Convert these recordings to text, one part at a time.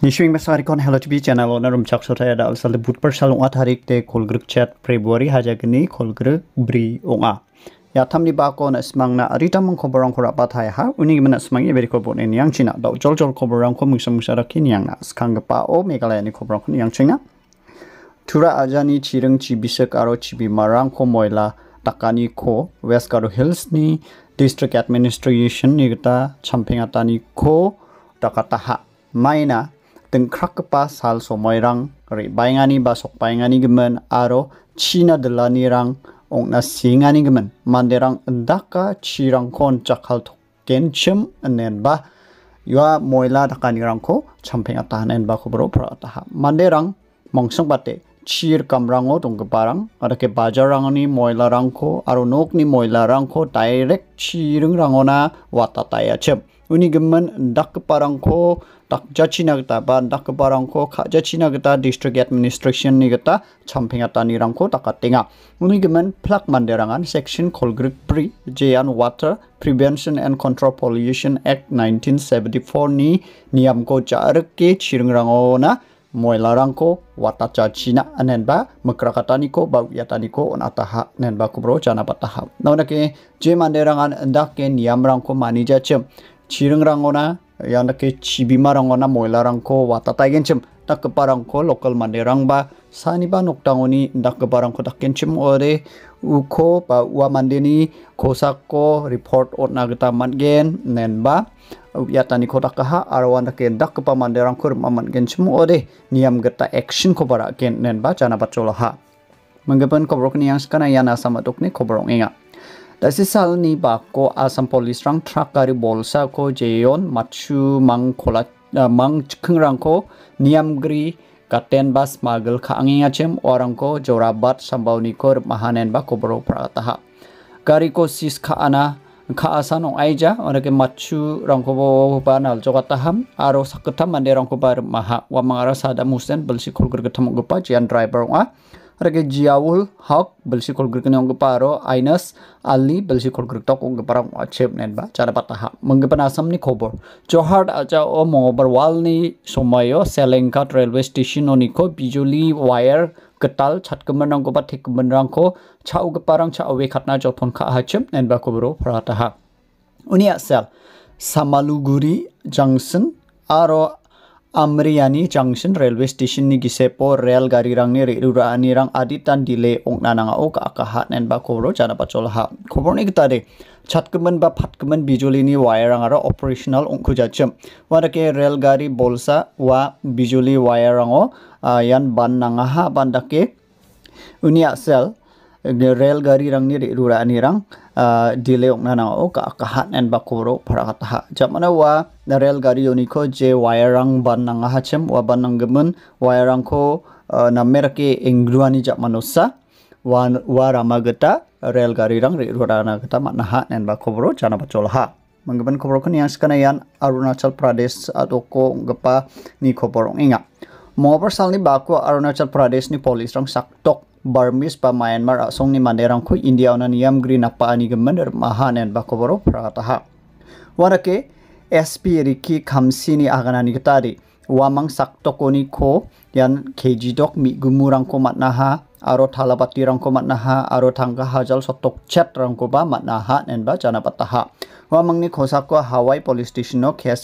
Nishwing kon Hello TV channel owner um chak sotaya da alsal de but persal at harik te kolgruk chat prebuari haja kol kolgruk bri onga. Ya tamni ba ko na smang na arita mong koborong kora patai ha uni gimana smang ye beri kobon en yang china dau jol jol koborong ko mungsa mungsa rakin yang na skang pa o megalaya ni koborong kun yang china. Tura ajani chireng chibisek aro cibi marang ko moila takani ko West Garo Hills ni district administration ni kita champing atani ko takataha maina dengkrak pas hal somoi rang ri bayangani basok sok gemen aro china delani rang ong na singani gemen manderang endaka chirang kon jakal token cem enen ba yua moila dakani rang ko champeng atahan en ba kubro pra manderang mongsong bate chir tong ke barang ada ke bajar ni moila ko aro ni moila ko direct chirung rangona wata taya chem Uni gemen dak parangko dak jachina kita, ba dak parangko ka jachina gita district administration ni champing ata ni rangko takatinga. Uni gemen plak manderangan section grip pri jayan water prevention and control pollution act 1974 ni niam ko jarik ke chirung rang ona moila rangko wata na anen ba makrakatani ko ba yatani ko on ataha nen ba kubro jana bataha. Nauna ke je manderangan dak ke niam rangko manija chem chirungrangona yanake moila moilarangko wata rangba, dakkeparangko local manderangba saniba noktangoni dakkeparangko chim ore uko ba ua mandeni kosako report otna nagita mangen nenba yatani ko dakaha arwan daken dakkepa rangko rumah chim ore niam geta action ko bara ken nenba jana mengapa kau berani yang sekana yana sama kau kobrong enggak? Dasi bako asam 다시 살니 바코 아산 폴리스랑 트라카리 볼사코 제온 마추 망콜라 niam 니암그리 katen bas magel ka orang ko jorabat sambauni kor mahanen bako bro prataha kariko sis ka ana ka asan ong aija ke machu rangko bo banal nal taham aro saketam mande rangko bar maha wa mangara sada musen belsi kol ketemu gupa jian driver wa rege jiawul hok belsi kol grek neong geparo ali belsi kol grek tok ong geparo achep nen ba cara pataha menggepen asam ni kobor johar acha o mongobar wal ni somayo selengkat railway station oniko bijuli wire ketal chat kemenang ko patik kemenang ko chau geparang chau we khatna jopon kha hachep nen ba kobro prataha unia sel samaluguri junction aro Amriani Junction Railway Station ni gisepo rel gari rang ni rura ni rang aditan delay ong nananga o ka hat nen ba kobro jana chol ha kobro ni kita de chatkemen ba kemen bijuli ni wire rang ara operational ong kujacem chem Wada ke rel gari bolsa wa bijuli wire rang o yan ban nanga ha ban dake unia sel rel gari rang ni rura ni rang Uh, di na nao ka kahat en bakuro para jam Jamana wa na rel gari je wayarang ban nang ahachem wa ban nang gemen wayarang ko uh, na merke engruani jamano sa wa wa ramagata rel gari rang ri rora na kata mat na hat en jana bacol ha. Mengemen kuburo kan yang sekanayan Arunachal Pradesh atau ko gepa ni kuburo mga pasalni Baku Arunachal Pradesh ni polis rang saktok barmis pa Myanmar asong ni mande ku India na niyam green paani mahan er mahanen Baku boro prataha warake SP Riki Khamsi ni ni ketari wamang saktokoni ko yan keji dok mi gumurang ko matnaha aro thalabati rang ko matnaha aro thangka hajal sotok chat rang ko ba matnaha nen ba pataha. Wamangni case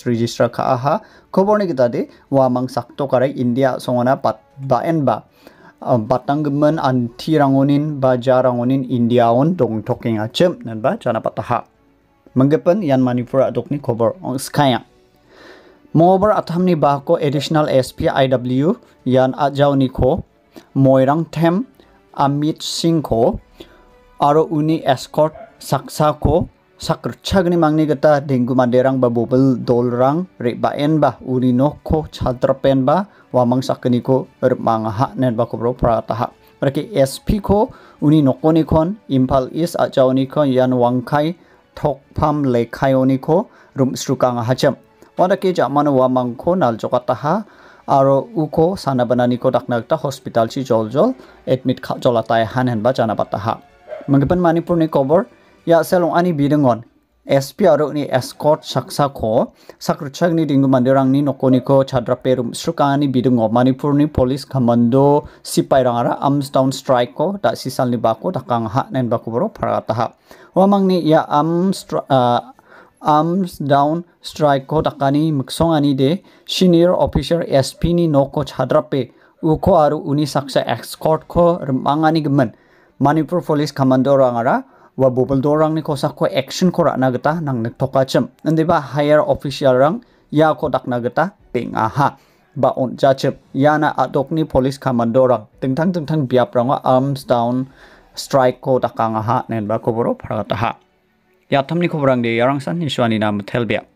register ka aha स्टेशनो case register wamang sakto गितादि India songona pat संगना पात बाएनबा uh, batanggemen anti rangonin baja rangonin on dong a acem nan ba jana pataha menggepen yan manipura dokni kober ong uh, skaya mobar athamni bahko additional sp iw yan ajau niko moirang tem amit singh ko aro uni escort saksa ko mangni mangnigata denggu maderang ba bobel dolrang rekbaen ba urinok ko chatrapen ba wamang sakni ko mangha nen ba prata prataha mereka SP ko uni nokoni nikon Impal is ajaoni kon yan wangkai thokpham lekhaioni ko rum srukang hajam. wada ke jaman wamang ko naljokata ha আৰু উকো চানাবানানিকো ডাকনাগটা হস্পিটাল চি জল জল এডমিট খা জলাতাই হান হেনবা জানাবাতাহা Manipur মানিপুরনি কবর ya selong ani bidengon SP ni escort ko saksako sakrutchakni dinggu perum nokoniko chadrape bidengon manipur ni polis kamando sipai rangara arms down strike ko sisal ni bako kang hak nen bako boro wamang wamangni ya arms uh, arms down strike ko dakani ani de senior officer SP ni noko chadra pe uko aru uni saksa escort ko remangani gemen Manipur polis kamando rangara wa bobol do rang ni kosa ko action kora na gita nang nek toka chem ande ba higher official rang ya ko dak na gita ping aha ba on ja chep yana adok ni police commando rang tengtang tengtang biap rang arms down strike ko dakang aha nen ba ko boro phara ta ha ya tham ni khobrang de yarang san ni swani nam thelbia